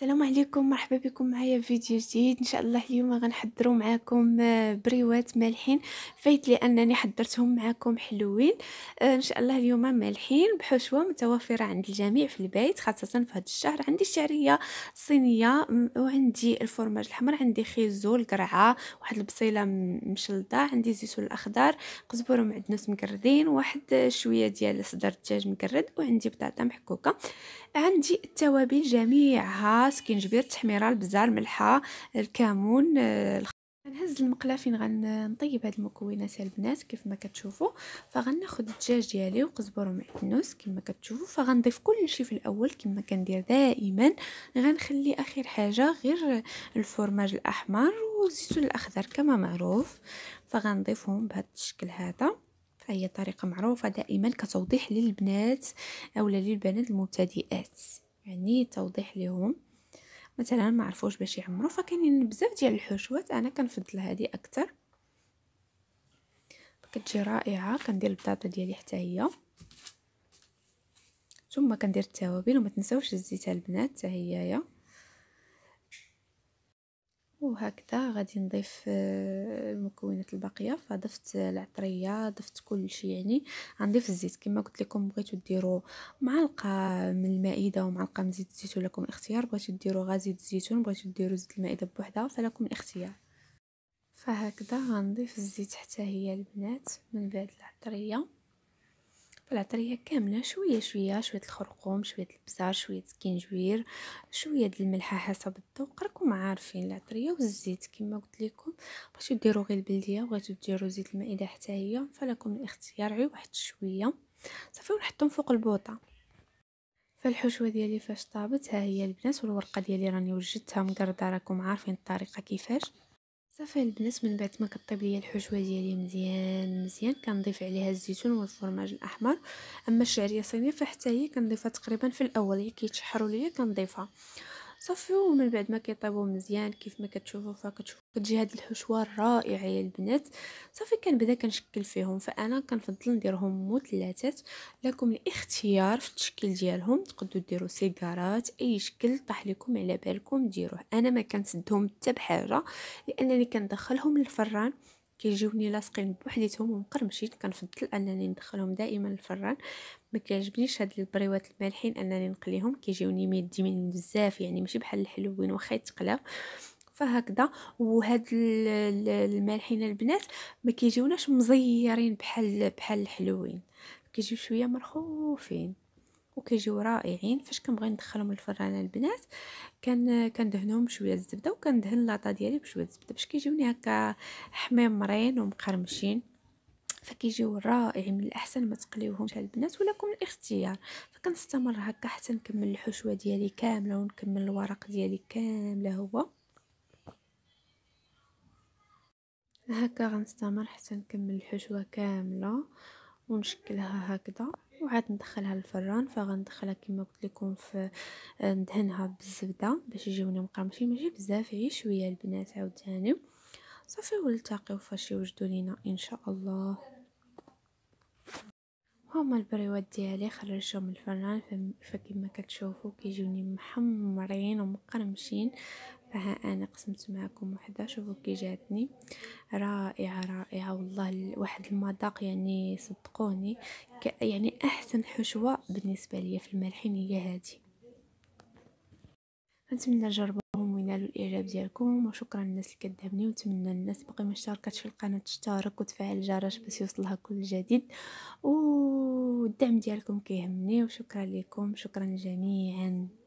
السلام عليكم مرحبا بكم معايا في فيديو جديد ان شاء الله اليوم غنحضروا معكم آه، بريوات مالحين فايت لانني حضرتهم معكم حلوين آه، ان شاء الله اليوم مالحين بحشوه متوفره عند الجميع في البيت خاصه في هذا الشهر عندي الشعريه الصينيه وعندي الفرماج الحمر عندي خيزو القرعه واحد البصيله مشلطه عندي زيت الاخضر قزبر ومعدنوس مقردين واحد شويه ديال صدر الدجاج مقرد وعندي بطاطا محكوكه عندي التوابل جميعها الكراس كنجبر التحميره البزار الملحه الكمون غنهز آه، المقله فين غنطيب هاد المكونات البنات كيف ما كتشوفوا فغناخذ الدجاج ديالي وقزبر ومعدنوس كما كتشوفوا فغنضيف كلشي في الاول كما كندير دائما غنخلي اخر حاجه غير الفرماج الاحمر والزيتون الاخضر كما معروف فغنضيفهم بهذا الشكل هذا فهي طريقه معروفه دائما كتوضيح للبنات اولا للبنات المبتدئات يعني توضيح لهم مثلا ما عرفوش باش يعمرو فكاينين بزاف ديال الحشوات انا كنفضل هذه اكثر كتجي رائعه كندير البطاطا ديالي حتى هي ثم كندير التوابل وما تنساوش الزيت البنات حتى هي وهكذا غادي نضيف المكونات آه، الباقيه فضفت العطريه ضفت كل شيء يعني غنضيف الزيت كما قلت لكم بغيتو ديروا معلقه من المائده ومعلقه من زيت الزيتون لكم الاختيار بغيتو ديروا غير زيت الزيتون بغيتو ديروا زيت المائده بوحدها فلكم الاختيار فهكذا غنضيف الزيت حتى هي البنات من بعد العطريه العطريه كامله شويه شويه شويه الخرقوم شويه البزار شويه سكينجوير شويه د الملحه حسب الذوق راكم عارفين العطريه والزيت كما قلت لكم بغيتو ديروا غير البلديه وبغيتو ديروا زيت المائده حتى هي فلكم الاختيار غير واحد شويه صافي ونحطهم فوق البوطه فالحشوه ديالي فاش طابت ها هي البنات والورقه ديالي راني وجدتها مقردة راكم عارفين الطريقه كيفاش صافي البنات من بعد ما كطيب ليا الحشوه ديالي مزيان مزيان كنضيف عليها الزيتون والفرماج الاحمر اما الشعريه الصينيه فحتى هي كنضيفها تقريبا في الاول هي كيتشحروا ليا كنضيفها صافي ومن بعد ما كيطيبو مزيان كيف ما كتشوفوا فكتشوفوا كتجي هاد الحشوه الرائعه يا البنات صافي كنبدا كنشكل فيهم فانا كنفضل نديرهم مثلثات لكم الاختيار في التشكيل ديالهم تقدروا ديروا سيجارات اي شكل طاح لكم على بالكم ديروه انا ما كنسدهم حتى بحاجه لانني كندخلهم للفران كيجيوني لاصقين بوحديتهم ومقرمشين كنفضل انني ندخلهم دائما للفران ما كيعجبنيش هاد البريوات المالحين انني نقليهم كيجيوني ميديمين بزاف يعني ماشي بحال الحلوين واخا يتقلاو فهكذا وهاد المالحين البنات ما كيجيوناش مزيرين بحال بحال الحلوين كيجيو شويه مرخوفين وكيجيو رائعين فاش كنبغي ندخلهم للفران البنات كان كندهنهم شويه الزبده وكندهن لاطا ديالي بشويه الزبده باش كيجيوني هكا حميمرين ومقرمشين فكيجيو رائعين من الاحسن ما تقليوهمش على البنات ولكم الاختيار فكنستمر هكا حتى نكمل الحشوه ديالي كامله ونكمل الورق ديالي كامله هو هكا غنستمر حتى نكمل الحشوه كامله ونشكلها هكذا وعاد ندخلها للفران فغندخلها كما قلت لكم في آه، ندهنها بالزبده باش يجيونا مقرمشين ماشي بزاف غير شويه البنات عاوتاني صافي ونلتقيو فاش يوجدوا لينا ان شاء الله هما البريوات ديالي خرجتهم من الفران فكما كتشوفوا كيجوني محمرين ومقرمشين فها انا قسمت معكم وحده شوفوا كي جاتني رائعه رائعه والله واحد المذاق يعني صدقوني يعني احسن حشوه بالنسبه ليا في الملحين هي هذه نتمنى تجربوا تفعلوا الاعجاب ديالكم وشكرا للناس اللي كدعمني ونتمنى الناس باقي ما في القناه تشترك وتفعل الجرس باش يوصلها كل جديد والدعم ديالكم كيهمني وشكرا لكم شكرا جميعا